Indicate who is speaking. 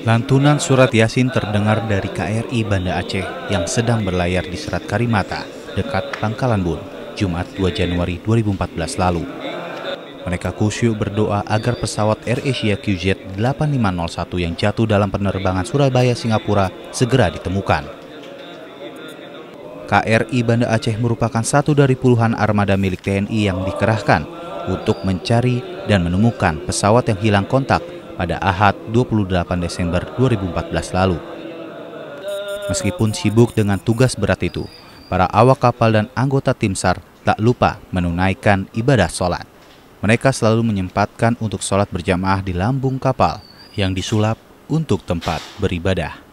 Speaker 1: Lantunan surat Yasin terdengar dari KRI Banda Aceh yang sedang berlayar di Serat Karimata, dekat Pangkalan Bun, Jumat 2 Januari 2014 lalu. Mereka khusyuk berdoa agar pesawat Air Asia QZ 8501 yang jatuh dalam penerbangan Surabaya Singapura segera ditemukan. KRI Banda Aceh merupakan satu dari puluhan armada milik TNI yang dikerahkan untuk mencari dan menemukan pesawat yang hilang kontak pada Ahad 28 Desember 2014 lalu. Meskipun sibuk dengan tugas berat itu, para awak kapal dan anggota tim SAR tak lupa menunaikan ibadah sholat. Mereka selalu menyempatkan untuk sholat berjamaah di lambung kapal yang disulap untuk tempat beribadah.